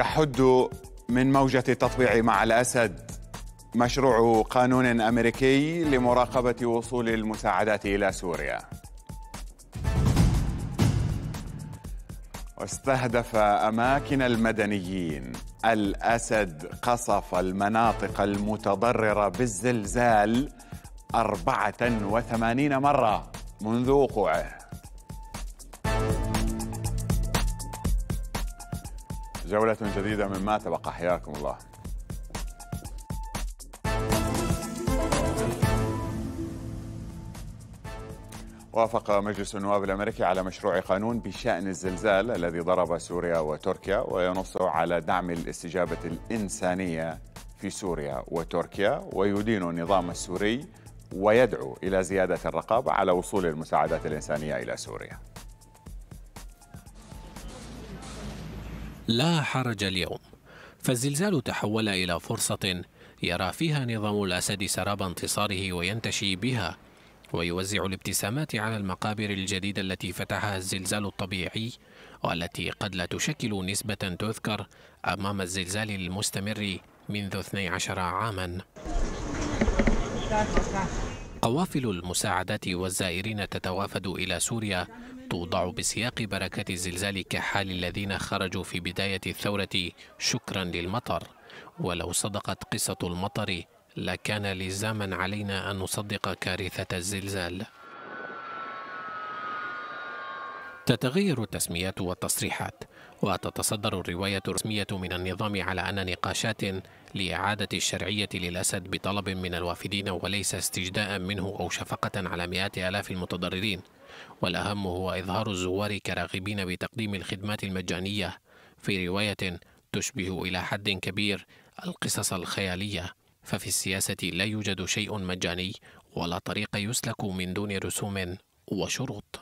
يحد من موجة التطبيع مع الأسد مشروع قانون أمريكي لمراقبة وصول المساعدات إلى سوريا واستهدف أماكن المدنيين الأسد قصف المناطق المتضررة بالزلزال 84 مرة منذ وقوعه جولة جديدة من ما تبقى حياكم الله وافق مجلس النواب الامريكي على مشروع قانون بشان الزلزال الذي ضرب سوريا وتركيا وينص على دعم الاستجابه الانسانيه في سوريا وتركيا ويدين النظام السوري ويدعو الى زياده الرقابه على وصول المساعدات الانسانيه الى سوريا لا حرج اليوم فالزلزال تحول إلى فرصة يرى فيها نظام الأسد سراب انتصاره وينتشي بها ويوزع الابتسامات على المقابر الجديدة التي فتحها الزلزال الطبيعي والتي قد لا تشكل نسبة تذكر أمام الزلزال المستمر منذ 12 عاما قوافل المساعدات والزائرين تتوافد إلى سوريا توضع بسياق بركة الزلزال كحال الذين خرجوا في بداية الثورة شكرا للمطر ولو صدقت قصة المطر لكان لزاما علينا أن نصدق كارثة الزلزال تتغير التسميات والتصريحات وتتصدر الرواية الرسمية من النظام على أن نقاشات لإعادة الشرعية للأسد بطلب من الوافدين وليس استجداء منه أو شفقة على مئات آلاف المتضررين والأهم هو إظهار الزوار كراغبين بتقديم الخدمات المجانية في رواية تشبه إلى حد كبير القصص الخيالية ففي السياسة لا يوجد شيء مجاني ولا طريق يسلك من دون رسوم وشروط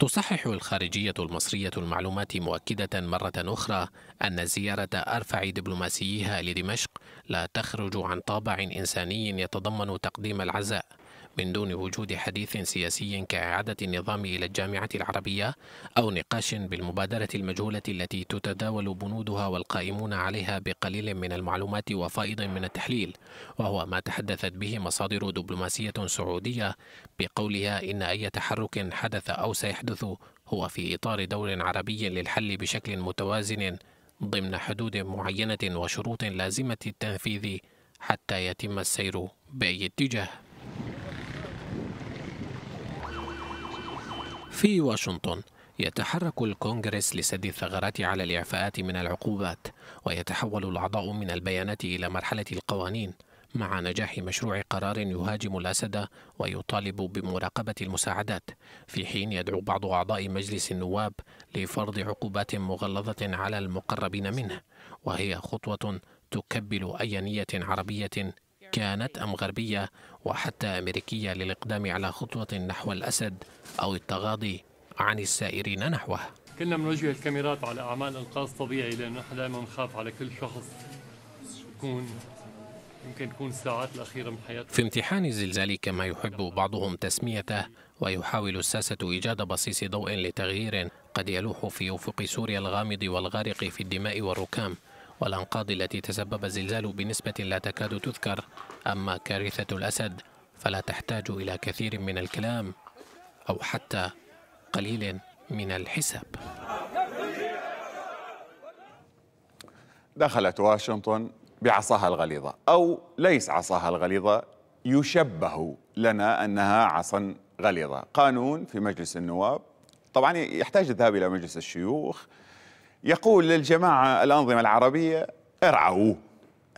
تصحح الخارجية المصرية المعلومات مؤكدة مرة أخرى أن زيارة أرفع دبلوماسيها لدمشق لا تخرج عن طابع إنساني يتضمن تقديم العزاء من دون وجود حديث سياسي كإعادة النظام إلى الجامعة العربية أو نقاش بالمبادرة المجهولة التي تتداول بنودها والقائمون عليها بقليل من المعلومات وفائض من التحليل وهو ما تحدثت به مصادر دبلوماسية سعودية بقولها إن أي تحرك حدث أو سيحدث هو في إطار دور عربي للحل بشكل متوازن ضمن حدود معينة وشروط لازمة التنفيذ حتى يتم السير بأي اتجاه في واشنطن يتحرك الكونغرس لسد الثغرات على الإعفاءات من العقوبات ويتحول الأعضاء من البيانات إلى مرحلة القوانين مع نجاح مشروع قرار يهاجم الأسد ويطالب بمراقبة المساعدات في حين يدعو بعض أعضاء مجلس النواب لفرض عقوبات مغلظة على المقربين منه وهي خطوة تكبل أي نية عربية كانت أم غربية وحتى أمريكية للإقدام على خطوة نحو الأسد أو التغاضي عن السائرين نحوه كنا بنوجه الكاميرات على أعمال إنقاذ طبيعي لأنه نحن دائما بنخاف على كل شخص يكون يمكن تكون الساعات الأخيرة من حياته في امتحان الزلزال كما يحب بعضهم تسميته ويحاول الساسة إيجاد بصيص ضوء لتغيير قد يلوح في أفق سوريا الغامض والغارق في الدماء والركام والأنقاض التي تسبب الزلزال بنسبة لا تكاد تذكر أما كارثة الأسد فلا تحتاج إلى كثير من الكلام أو حتى قليل من الحساب دخلت واشنطن بعصاها الغليظة أو ليس عصاها الغليظة يشبه لنا أنها عصا غليظة قانون في مجلس النواب طبعا يحتاج الذهاب إلى مجلس الشيوخ يقول للجماعة الأنظمة العربية ارعوا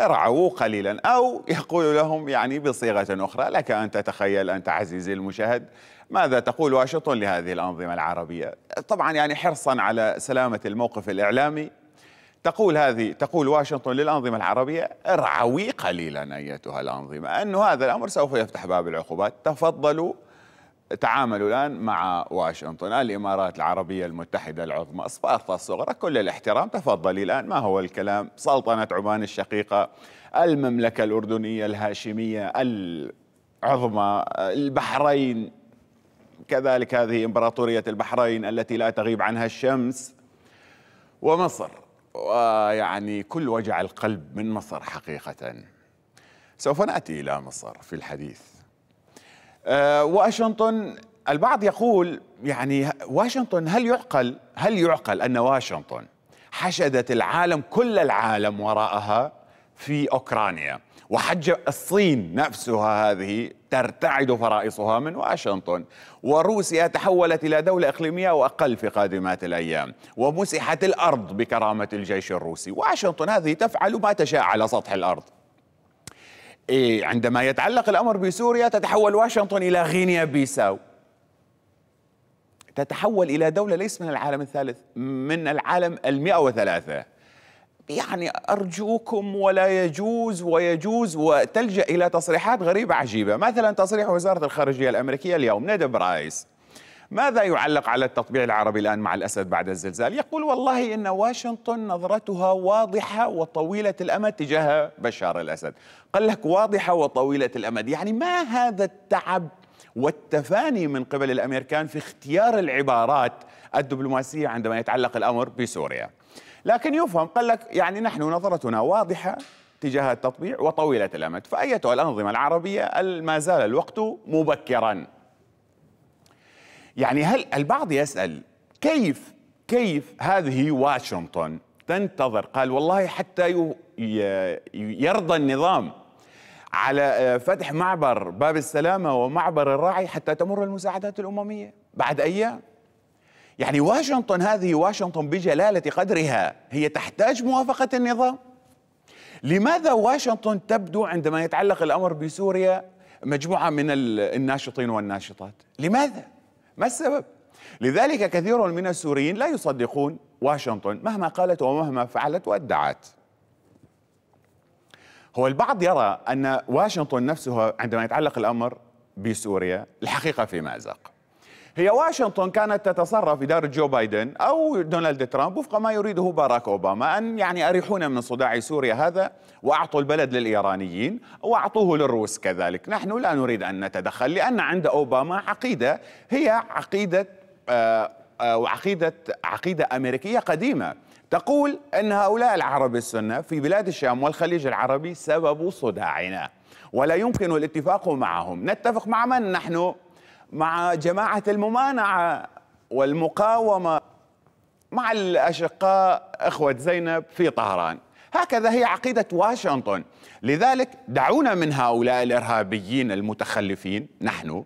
ارعوا قليلا أو يقول لهم يعني بصيغة أخرى لك أن تتخيل أنت عزيزي المشاهد ماذا تقول واشنطن لهذه الأنظمة العربية طبعا يعني حرصا على سلامة الموقف الإعلامي تقول هذه تقول واشنطن للأنظمة العربية ارعوي قليلا أيتها الأنظمة أن هذا الأمر سوف يفتح باب العقوبات تفضلوا تعاملوا الآن مع واشنطن الإمارات العربية المتحدة العظمى سبارتا الصغرى كل الاحترام تفضلي الآن ما هو الكلام سلطنة عمان الشقيقة المملكة الأردنية الهاشمية العظمى البحرين كذلك هذه إمبراطورية البحرين التي لا تغيب عنها الشمس ومصر ويعني كل وجع القلب من مصر حقيقة سوف نأتي إلى مصر في الحديث آه، واشنطن البعض يقول يعني واشنطن هل يعقل هل يعقل ان واشنطن حشدت العالم كل العالم وراءها في اوكرانيا وحج الصين نفسها هذه ترتعد فرائصها من واشنطن وروسيا تحولت الى دوله اقليميه واقل في قادمات الايام ومسحت الارض بكرامه الجيش الروسي واشنطن هذه تفعل ما تشاء على سطح الارض إيه عندما يتعلق الأمر بسوريا تتحول واشنطن إلى غينيا بيساو تتحول إلى دولة ليس من العالم الثالث من العالم المئة وثلاثة يعني أرجوكم ولا يجوز ويجوز وتلجأ إلى تصريحات غريبة عجيبة مثلا تصريح وزارة الخارجية الأمريكية اليوم ندب رايس ماذا يعلق على التطبيع العربي الآن مع الأسد بعد الزلزال يقول والله إن واشنطن نظرتها واضحة وطويلة الأمد تجاه بشار الأسد قال لك واضحة وطويلة الأمد يعني ما هذا التعب والتفاني من قبل الامريكان في اختيار العبارات الدبلوماسيه عندما يتعلق الامر بسوريا. لكن يفهم قال لك يعني نحن نظرتنا واضحه تجاه التطبيع وطويله الامد، فايتها الانظمه العربيه ما زال الوقت مبكرا. يعني هل البعض يسأل كيف كيف هذه واشنطن تنتظر قال والله حتى يرضى النظام على آه، فتح معبر باب السلامة ومعبر الراعي حتى تمر المساعدات الأممية بعد أيام يعني واشنطن هذه واشنطن بجلالة قدرها هي تحتاج موافقة النظام لماذا واشنطن تبدو عندما يتعلق الأمر بسوريا مجموعة من الناشطين والناشطات لماذا؟ ما السبب؟ لذلك كثير من السوريين لا يصدقون واشنطن مهما قالت ومهما فعلت وادعت هو البعض يرى أن واشنطن نفسها عندما يتعلق الأمر بسوريا الحقيقة في مأزق هي واشنطن كانت تتصرف إدارة جو بايدن أو دونالد ترامب وفق ما يريده باراك أوباما أن يعني أريحونا من صداع سوريا هذا وأعطوا البلد للإيرانيين وأعطوه للروس كذلك نحن لا نريد أن نتدخل لأن عند أوباما عقيدة هي عقيدة آه، آه، وعقيدة عقيدة أمريكية قديمة تقول أن هؤلاء العرب السنة في بلاد الشام والخليج العربي سبب صداعنا ولا يمكن الاتفاق معهم نتفق مع من نحن مع جماعة الممانعة والمقاومة مع الأشقاء إخوة زينب في طهران هكذا هي عقيدة واشنطن لذلك دعونا من هؤلاء الإرهابيين المتخلفين نحن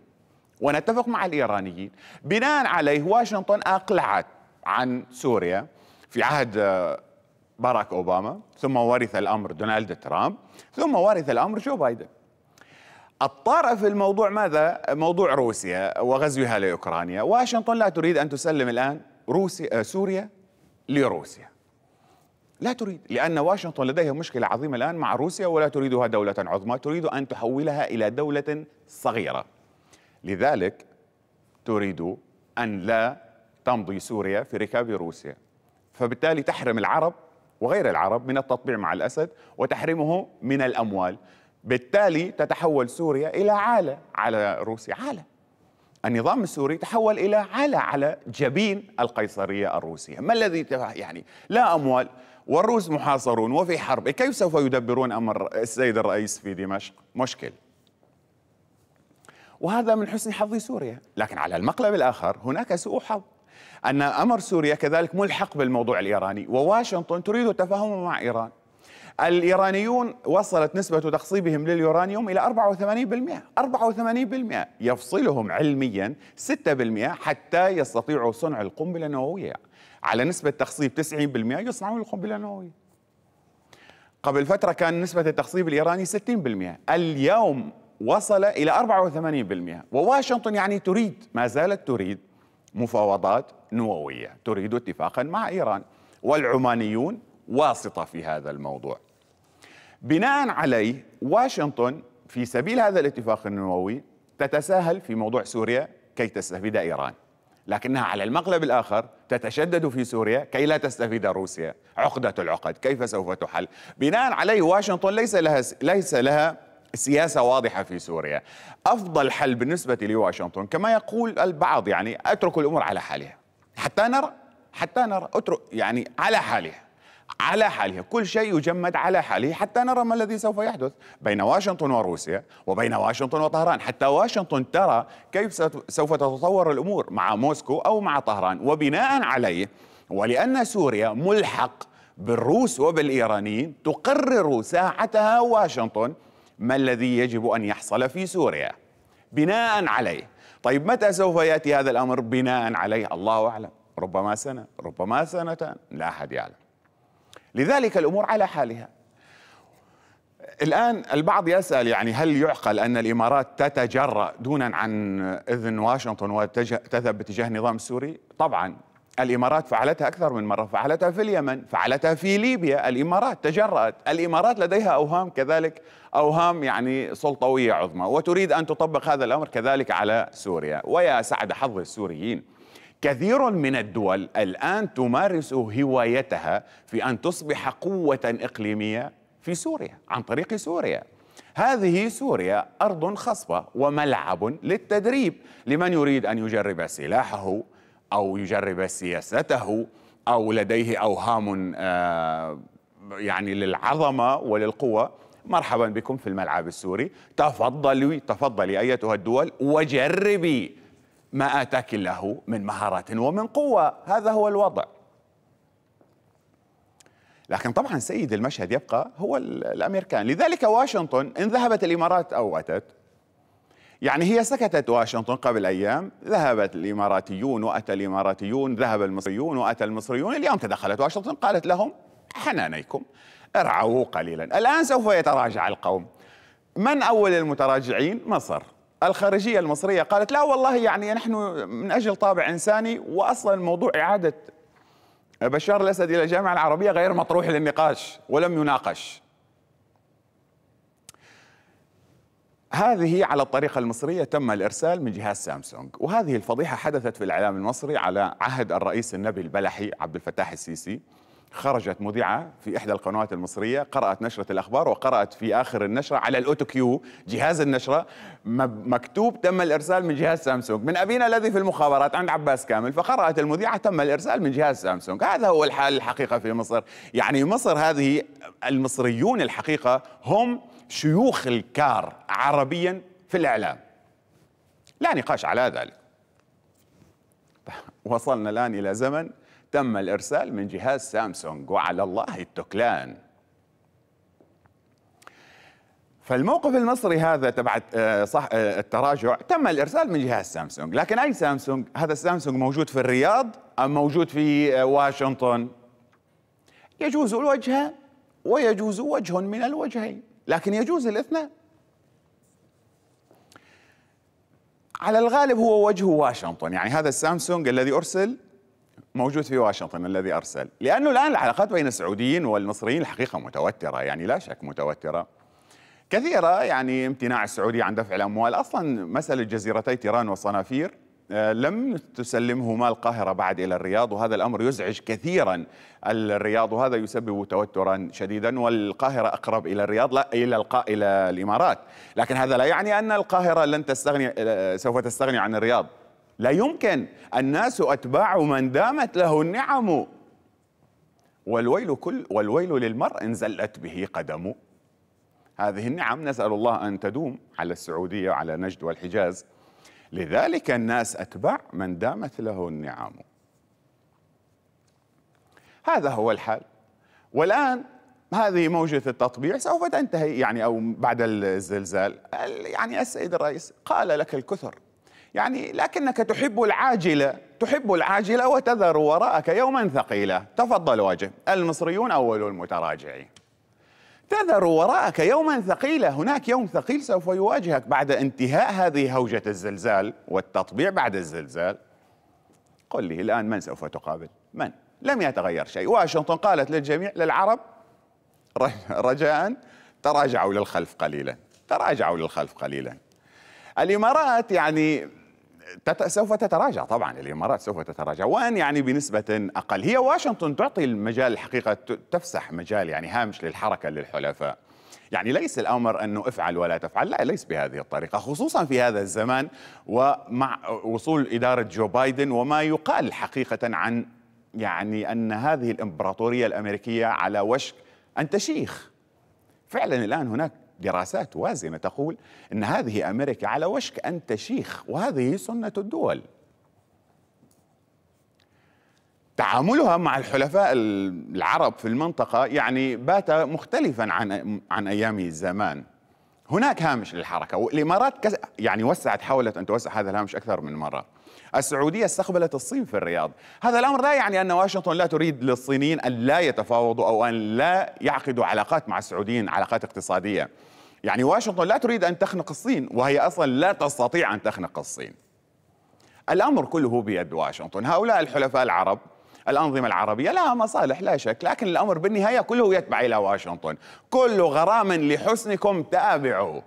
ونتفق مع الإيرانيين بناء عليه واشنطن أقلعت عن سوريا في عهد آه، باراك أوباما ثم ورث الأمر دونالد ترامب ثم ورث الأمر جو بايدن الطارئ في الموضوع ماذا؟ موضوع روسيا وغزوها لاوكرانيا، واشنطن لا تريد ان تسلم الان روسيا آه، سوريا لروسيا. لا تريد لأن واشنطن لديها مشكلة عظيمة الآن مع روسيا ولا تريدها دولة عظمى تريد أن تحولها إلى دولة صغيرة لذلك تريد أن لا تمضي سوريا في ركاب روسيا فبالتالي تحرم العرب وغير العرب من التطبيع مع الأسد وتحرمه من الأموال بالتالي تتحول سوريا إلى عالة على روسيا عالة النظام السوري تحول إلى عالة على جبين القيصرية الروسية ما الذي يعني لا أموال والروس محاصرون وفي حرب كيف سوف يدبرون أمر السيد الرئيس في دمشق مشكل وهذا من حسن حظ سوريا لكن على المقلب الآخر هناك سوء حظ أن أمر سوريا كذلك ملحق بالموضوع الإيراني وواشنطن تريد التفاهم مع إيران الإيرانيون وصلت نسبة تخصيبهم لليورانيوم إلى 84% 84% يفصلهم علميا 6% حتى يستطيعوا صنع القنبلة النووية على نسبة تخصيب 90% يصنعون القنبلة النووية قبل فترة كان نسبة التخصيب الإيراني 60% اليوم وصل إلى 84% وواشنطن يعني تريد ما زالت تريد مفاوضات نووية تريد اتفاقا مع إيران والعمانيون واسطة في هذا الموضوع بناء عليه واشنطن في سبيل هذا الاتفاق النووي تتساهل في موضوع سوريا كي تستفيد ايران لكنها على المقلب الاخر تتشدد في سوريا كي لا تستفيد روسيا عقده العقد كيف سوف تحل بناء عليه واشنطن ليس لها ليس لها سياسة واضحة في سوريا أفضل حل بالنسبة لواشنطن كما يقول البعض يعني أترك الأمور على حالها حتى نرى حتى نرى أترك يعني على حالها على حالها كل شيء يجمد على حاله حتى نرى ما الذي سوف يحدث بين واشنطن وروسيا وبين واشنطن وطهران حتى واشنطن ترى كيف سوف تتطور الأمور مع موسكو أو مع طهران وبناء عليه ولأن سوريا ملحق بالروس وبالإيرانيين تقرر ساعتها واشنطن ما الذي يجب أن يحصل في سوريا بناء عليه طيب متى سوف يأتي هذا الأمر بناء عليه الله أعلم ربما سنة ربما سنتان لا أحد يعلم لذلك الأمور على حالها الآن البعض يسأل يعني هل يعقل أن الإمارات تتجرأ دونا عن إذن واشنطن وتذهب باتجاه نظام سوري؟ طبعا الإمارات فعلتها أكثر من مرة فعلتها في اليمن فعلتها في ليبيا الإمارات تجرأت الإمارات لديها أوهام كذلك أوهام يعني سلطوية عظمى وتريد أن تطبق هذا الأمر كذلك على سوريا ويا سعد حظ السوريين كثير من الدول الآن تمارس هوايتها في أن تصبح قوة إقليمية في سوريا عن طريق سوريا هذه سوريا أرض خصبة وملعب للتدريب لمن يريد أن يجرب سلاحه أو يجرب سياسته أو لديه أوهام آه، يعني للعظمة وللقوة مرحبا بكم في الملعب السوري تفضلي تفضلي أيتها الدول وجربي ما آتاك الله من مهارة ومن قوة هذا هو الوضع لكن طبعا سيد المشهد يبقى هو الامريكان، لذلك واشنطن ان ذهبت الامارات او اتت يعني هي سكتت واشنطن قبل ايام، ذهبت الاماراتيون واتى الاماراتيون، ذهب المصريون واتى المصريون، اليوم تدخلت واشنطن قالت لهم حنانيكم ارعوا قليلا، الان سوف يتراجع القوم. من اول المتراجعين؟ مصر. الخارجية المصرية قالت لا والله يعني نحن من أجل طابع إنساني وأصلا موضوع إعادة بشار الأسد إلى الجامعة العربية غير مطروح للنقاش ولم يناقش هذه على الطريقة المصرية تم الإرسال من جهاز سامسونج وهذه الفضيحة حدثت في الإعلام المصري على عهد الرئيس النبي البلحي عبد الفتاح السيسي خرجت مذيعة في إحدى القنوات المصرية قرأت نشرة الأخبار وقرأت في آخر النشرة على الأوتو كيو جهاز النشرة مكتوب تم الإرسال من جهاز سامسونج من أبينا الذي في المخابرات عند عباس كامل فقرأت المذيعة تم الإرسال من جهاز سامسونج هذا هو الحال الحقيقة في مصر يعني مصر هذه المصريون الحقيقة هم شيوخ الكار عربيا في الإعلام لا نقاش على ذلك وصلنا الآن إلى زمن تم الإرسال من جهاز سامسونج وعلى الله التكلان فالموقف المصري هذا تبع آه، صح آه، التراجع تم الارسال من جهاز سامسونج، لكن اي سامسونج؟ هذا السامسونج موجود في الرياض ام موجود في آه، واشنطن؟ يجوز الوجه ويجوز وجه من الوجهين، لكن يجوز الاثنان. على الغالب هو وجه واشنطن، يعني هذا السامسونج الذي ارسل موجود في واشنطن الذي ارسل لانه الان العلاقات بين السعوديين والمصريين الحقيقه متوتره يعني لا شك متوتره كثيره يعني امتناع السعوديه عن دفع الاموال اصلا مساله جزيرتي تيران وصنافير آه، لم تسلمهما القاهرة بعد إلى الرياض وهذا الأمر يزعج كثيرا الرياض وهذا يسبب توترا شديدا والقاهرة أقرب إلى الرياض لا إلى, القا... إلى الإمارات لكن هذا لا يعني أن القاهرة لن تستغني آه، سوف تستغني عن الرياض لا يمكن الناس أتباع من دامت له النعم والويل كل والويل للمرء إن زلت به قدمه هذه النعم نسأل الله أن تدوم على السعودية وعلى نجد والحجاز لذلك الناس أتباع من دامت له النعم هذا هو الحال والآن هذه موجة التطبيع سوف تنتهي يعني أو بعد الزلزال يعني السيد الرئيس قال لك الكثر يعني لكنك تحب العاجلة تحب العاجلة وتذر وراءك يوما ثقيلا تفضل واجه المصريون أول المتراجعين تذر وراءك يوما ثقيلا هناك يوم ثقيل سوف يواجهك بعد انتهاء هذه هوجة الزلزال والتطبيع بعد الزلزال قل لي الآن من سوف تقابل من لم يتغير شيء واشنطن قالت للجميع للعرب رجاء تراجعوا للخلف قليلا تراجعوا للخلف قليلا الإمارات يعني سوف تتراجع طبعا الامارات سوف تتراجع وان يعني بنسبه اقل هي واشنطن تعطي المجال الحقيقه تفسح مجال يعني هامش للحركه للحلفاء يعني ليس الامر انه افعل ولا تفعل لا ليس بهذه الطريقه خصوصا في هذا الزمان ومع وصول اداره جو بايدن وما يقال حقيقه عن يعني ان هذه الامبراطوريه الامريكيه على وشك ان تشيخ فعلا الان هناك دراسات وازنة تقول أن هذه أمريكا على وشك أن تشيخ وهذه سنة الدول تعاملها مع الحلفاء العرب في المنطقة يعني بات مختلفا عن عن أيام الزمان هناك هامش للحركة والإمارات يعني وسعت حاولت أن توسع هذا الهامش أكثر من مرة السعودية استقبلت الصين في الرياض هذا الأمر لا يعني أن واشنطن لا تريد للصينيين أن لا يتفاوضوا أو أن لا يعقدوا علاقات مع السعوديين علاقات اقتصادية يعني واشنطن لا تريد أن تخنق الصين وهي أصلا لا تستطيع أن تخنق الصين الأمر كله بيد واشنطن هؤلاء الحلفاء العرب الأنظمة العربية لها مصالح لا شك لكن الأمر بالنهاية كله يتبع إلى واشنطن كل غرام لحسنكم تابعوه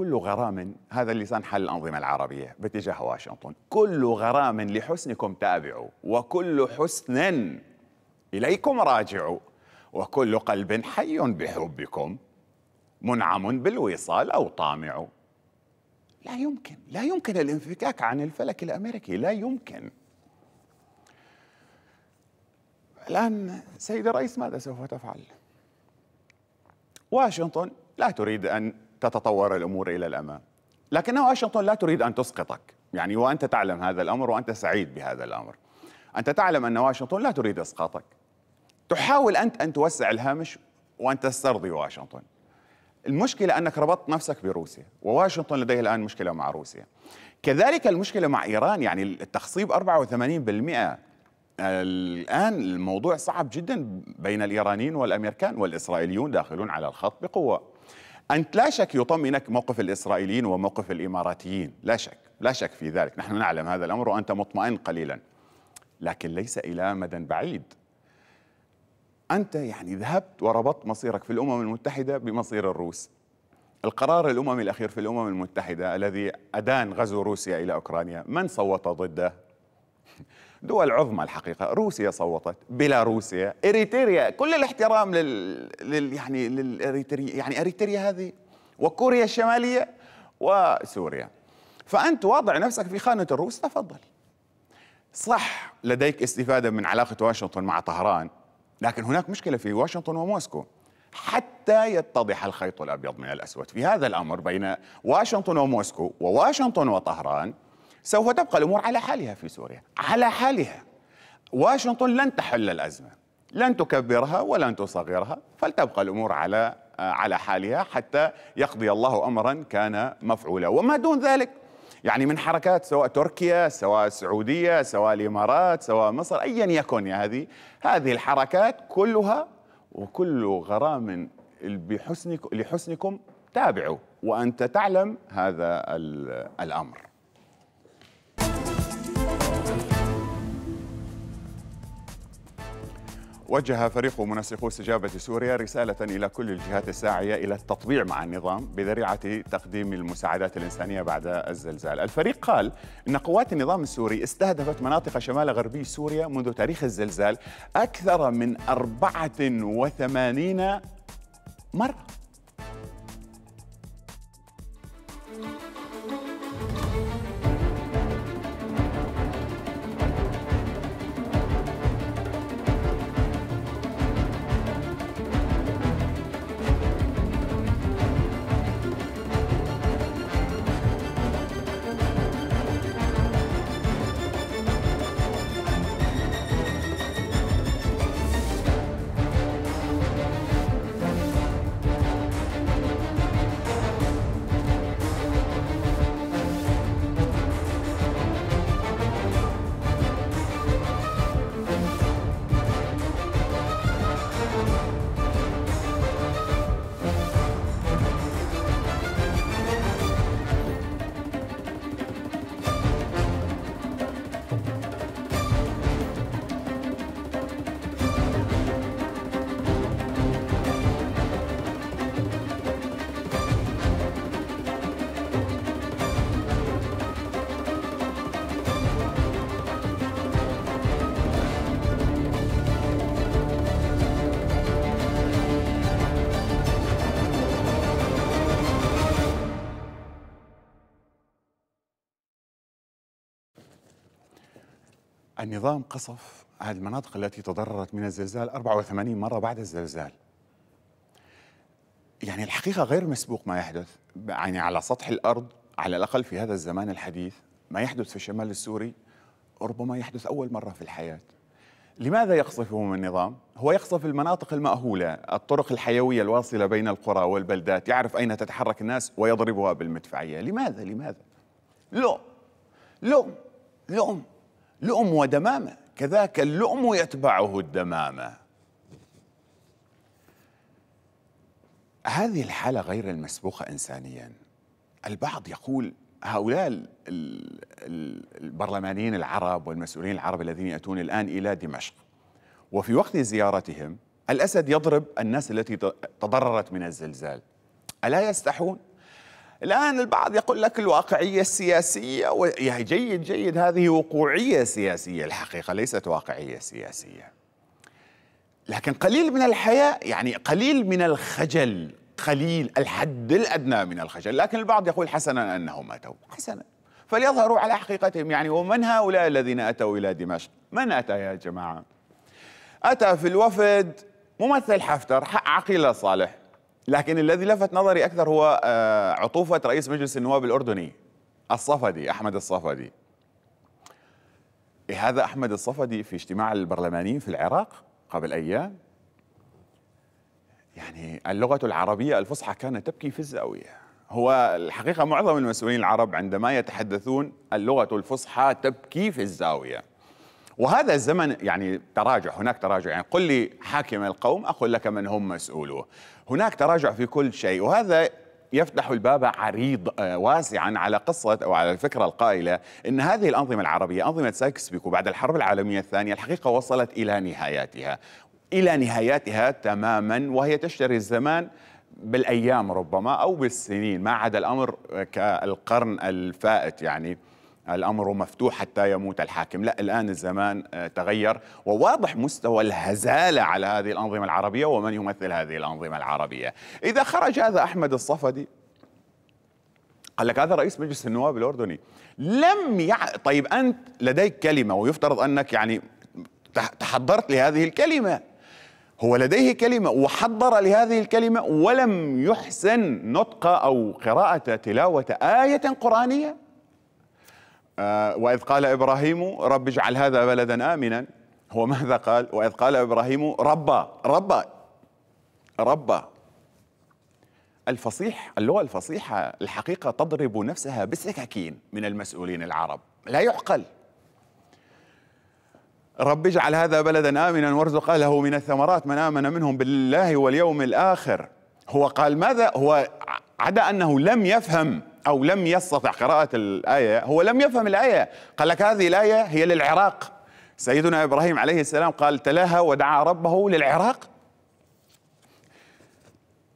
كل غرام هذا اللسان حل الأنظمة العربية باتجاه واشنطن كل غرام لحسنكم تابعوا وكل حسن إليكم راجعوا وكل قلب حي بحبكم منعم بالوصال أو طامع لا يمكن لا يمكن الانفكاك عن الفلك الأمريكي لا يمكن الآن سيد الرئيس ماذا سوف تفعل؟ واشنطن لا تريد أن تتطور الامور الى الامام لكن واشنطن لا تريد ان تسقطك يعني وانت تعلم هذا الامر وانت سعيد بهذا الامر انت تعلم ان واشنطن لا تريد اسقاطك تحاول انت ان توسع الهامش وان تسترضي واشنطن المشكله انك ربطت نفسك بروسيا وواشنطن لديه الان مشكله مع روسيا كذلك المشكله مع ايران يعني التخصيب 84% الان الموضوع صعب جدا بين الايرانيين والامريكان والاسرائيليون داخلون على الخط بقوه أنت لا شك يطمئنك موقف الإسرائيليين وموقف الإماراتيين لا شك لا شك في ذلك نحن نعلم هذا الأمر وأنت مطمئن قليلا لكن ليس إلى مدى بعيد أنت يعني ذهبت وربطت مصيرك في الأمم المتحدة بمصير الروس القرار الأممي الأخير في الأمم المتحدة الذي أدان غزو روسيا إلى أوكرانيا من صوت ضده دول عظمى الحقيقه روسيا صوتت بيلاروسيا اريتريا كل الاحترام لل, لل... يعني للاريتريا يعني اريتريا هذه وكوريا الشماليه وسوريا فانت واضع نفسك في خانه الروس تفضل صح لديك استفاده من علاقه واشنطن مع طهران لكن هناك مشكله في واشنطن وموسكو حتى يتضح الخيط الابيض من الاسود في هذا الامر بين واشنطن وموسكو وواشنطن وطهران سوف تبقى الامور على حالها في سوريا على حالها واشنطن لن تحل الازمه لن تكبرها ولن تصغرها فلتبقى الامور على على حالها حتى يقضي الله امرا كان مفعولا وما دون ذلك يعني من حركات سواء تركيا سواء السعوديه سواء الامارات سواء مصر ايا يكن يا هذه هذه الحركات كلها وكل غرام لحسنكم تابعوا وانت تعلم هذا الامر وجه فريق منسقو استجابة سوريا رسالة إلى كل الجهات الساعية إلى التطبيع مع النظام بذريعة تقديم المساعدات الإنسانية بعد الزلزال الفريق قال إن قوات النظام السوري استهدفت مناطق شمال غربي سوريا منذ تاريخ الزلزال أكثر من 84 مرة النظام قصف هذه المناطق التي تضررت من الزلزال 84 مرة بعد الزلزال يعني الحقيقة غير مسبوق ما يحدث يعني على سطح الأرض على الأقل في هذا الزمان الحديث ما يحدث في الشمال السوري ربما يحدث أول مرة في الحياة لماذا يقصفهم النظام؟ هو يقصف المناطق المأهولة الطرق الحيوية الواصلة بين القرى والبلدات يعرف أين تتحرك الناس ويضربها بالمدفعية لماذا؟ لماذا؟ لوم لوم لوم لؤم ودمامة كذاك اللؤم يتبعه الدمامة هذه الحالة غير المسبوقة إنسانيا البعض يقول هؤلاء البرلمانيين العرب والمسؤولين العرب الذين يأتون الآن إلى دمشق وفي وقت زيارتهم الأسد يضرب الناس التي تضررت من الزلزال ألا يستحون؟ الآن البعض يقول لك الواقعية السياسية و... جيد جيد هذه وقوعية سياسية الحقيقة ليست واقعية سياسية لكن قليل من الحياء يعني قليل من الخجل قليل الحد الأدنى من الخجل لكن البعض يقول حسنا أنهم أتوا حسنا فليظهروا على حقيقتهم يعني ومن هؤلاء الذين أتوا إلى دمشق من أتى يا جماعة أتى في الوفد ممثل حفتر عقيلة صالح لكن الذي لفت نظري اكثر هو آه، عطوفه رئيس مجلس النواب الاردني الصفدي احمد الصفدي إيه هذا احمد الصفدي في اجتماع البرلمانيين في العراق قبل ايام يعني اللغه العربيه الفصحى كانت تبكي في الزاويه هو الحقيقه معظم المسؤولين العرب عندما يتحدثون اللغه الفصحى تبكي في الزاويه وهذا الزمن يعني تراجع هناك تراجع يعني قل لي حاكم القوم أقول لك من هم مسؤولوه هناك تراجع في كل شيء وهذا يفتح الباب عريض آه، واسعا على قصة أو على الفكرة القائلة أن هذه الأنظمة العربية أنظمة سايكس بيكو بعد الحرب العالمية الثانية الحقيقة وصلت إلى نهاياتها إلى نهاياتها تماما وهي تشتري الزمان بالأيام ربما أو بالسنين ما عدا الأمر كالقرن الفائت يعني الأمر مفتوح حتى يموت الحاكم لا الآن الزمان آه، تغير وواضح مستوى الهزالة على هذه الأنظمة العربية ومن يمثل هذه الأنظمة العربية إذا خرج هذا أحمد الصفدي قال لك هذا رئيس مجلس النواب الأردني لم يع... طيب أنت لديك كلمة ويفترض أنك يعني تحضرت لهذه الكلمة هو لديه كلمة وحضر لهذه الكلمة ولم يحسن نطق أو قراءة تلاوة آية قرآنية آه، وإذ قال إبراهيم رب اجعل هذا بلدا آمنا هو ماذا قال وإذ قال إبراهيم ربا ربا ربا الفصيح اللغة الفصيحة الحقيقة تضرب نفسها بالسكاكين من المسؤولين العرب لا يعقل رب اجعل هذا بلدا آمنا وارزق له من الثمرات من آمن منهم بالله واليوم الآخر هو قال ماذا هو عدا أنه لم يفهم أو لم يستطع قراءة الآية هو لم يفهم الآية قال لك هذه الآية هي للعراق سيدنا إبراهيم عليه السلام قال تلاها ودعا ربه للعراق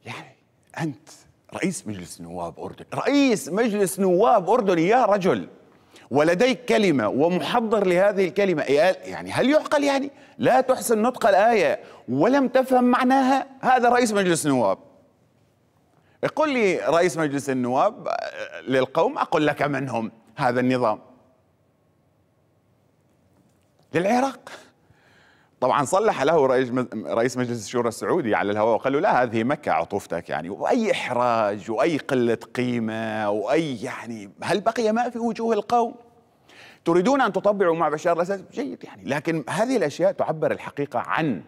يعني أنت رئيس مجلس نواب أردن رئيس مجلس نواب أردني يا رجل ولديك كلمة ومحضر لهذه الكلمة إيه، يعني هل يعقل يعني لا تحسن نطق الآية ولم تفهم معناها هذا رئيس مجلس نواب يقول لي رئيس مجلس النواب آه، للقوم أقول لك من هم هذا النظام للعراق طبعا صلح له رئيس رئيس مجلس الشورى السعودي على الهواء وقال له لا هذه مكه عطوفتك يعني واي احراج واي قله قيمه واي يعني هل بقي ما في وجوه القوم؟ تريدون ان تطبعوا مع بشار الاسد جيد يعني لكن هذه الاشياء تعبر الحقيقه عن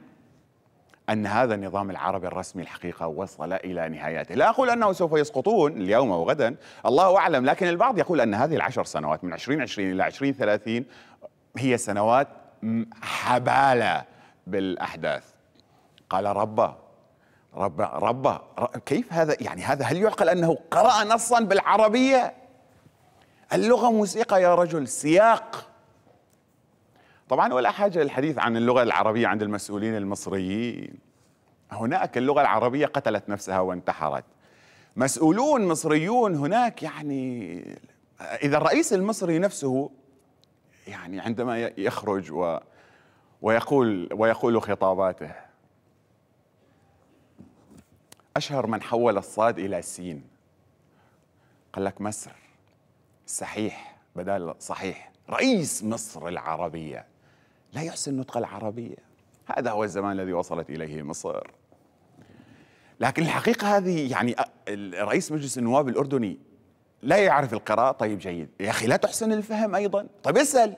أن هذا النظام العربي الرسمي الحقيقة وصل إلى نهايته لا أقول أنه سوف يسقطون اليوم أو غدا الله أعلم لكن البعض يقول أن هذه العشر سنوات من 2020 إلى 2030 هي سنوات حبالة بالأحداث قال ربه ربه ربه كيف هذا يعني هذا هل يعقل أنه قرأ نصا بالعربية اللغة موسيقى يا رجل سياق طبعا ولا حاجة للحديث عن اللغة العربية عند المسؤولين المصريين هناك اللغة العربية قتلت نفسها وانتحرت مسؤولون مصريون هناك يعني إذا الرئيس المصري نفسه يعني عندما يخرج و ويقول ويقول خطاباته أشهر من حول الصاد إلى سين قال لك مصر صحيح بدل صحيح رئيس مصر العربية لا يحسن النطق العربية هذا هو الزمان الذي وصلت إليه مصر لكن الحقيقة هذه يعني رئيس مجلس النواب الأردني لا يعرف القراءة طيب جيد يا أخي لا تحسن الفهم أيضا طيب اسأل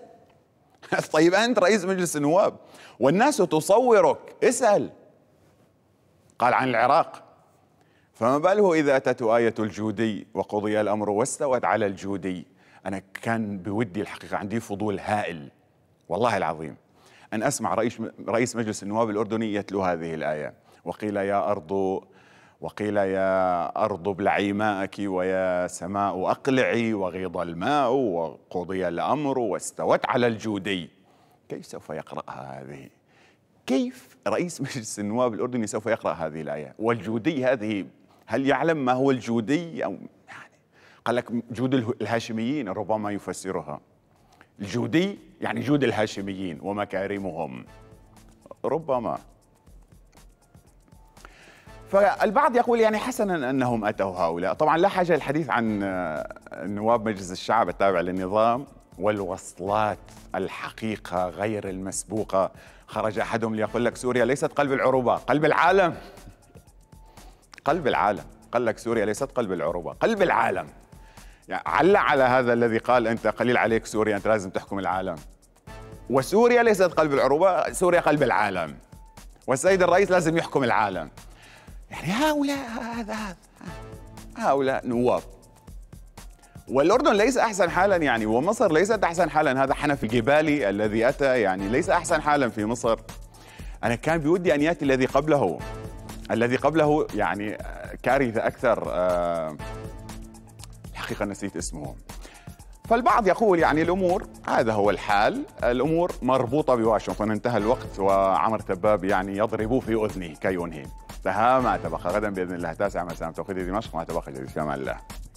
طيب أنت رئيس مجلس النواب والناس تصورك اسأل قال عن العراق فما باله إذا أتت آية الجودي وقضي الأمر واستوت على الجودي أنا كان بودي الحقيقة عندي فضول هائل والله العظيم أن أسمع رئيس, رئيس مجلس النواب الأردني يتلو هذه الآية وقيل يا أرض وقيل يا أرض ابلعي ماءك ويا سماء أقلعي وغيض الماء وقضي الأمر واستوت على الجودي كيف سوف يقرأها هذه؟ كيف رئيس مجلس النواب الأردني سوف يقرأ هذه الآية؟ والجودي هذه هل يعلم ما هو الجودي؟ أو يعني قال لك جود الهاشميين ربما يفسرها الجودي يعني جود الهاشميين ومكارمهم ربما فالبعض يقول يعني حسنا انهم اتوا هؤلاء، طبعا لا حاجه للحديث عن آه، نواب مجلس الشعب التابع للنظام والوصلات الحقيقه غير المسبوقه، خرج احدهم ليقول لك سوريا ليست قلب العروبه، قلب العالم. قلب العالم، قال لك سوريا ليست قلب العروبه، قلب العالم. يعني عل على هذا الذي قال أنت قليل عليك سوريا أنت لازم تحكم العالم وسوريا ليست قلب العروبة سوريا قلب العالم والسيد الرئيس لازم يحكم العالم يعني هؤلاء هذا هؤلاء نواب والأردن ليس أحسن حالا يعني ومصر ليست أحسن حالا هذا حنف الجبالي الذي أتى يعني ليس أحسن حالا في مصر أنا كان بودي أن يأتي الذي قبله الذي قبله يعني كارثة أكثر آه الحقيقة نسيت اسمه فالبعض يقول يعني الامور هذا هو الحال، الامور مربوطه بواشنطن، انتهى الوقت وعمر تباب يعني يضرب في اذنه كي ينهي. لها ما تبقى غدا باذن الله تاسع مساء توقيت دمشق ما تبقى جديد في امان الله.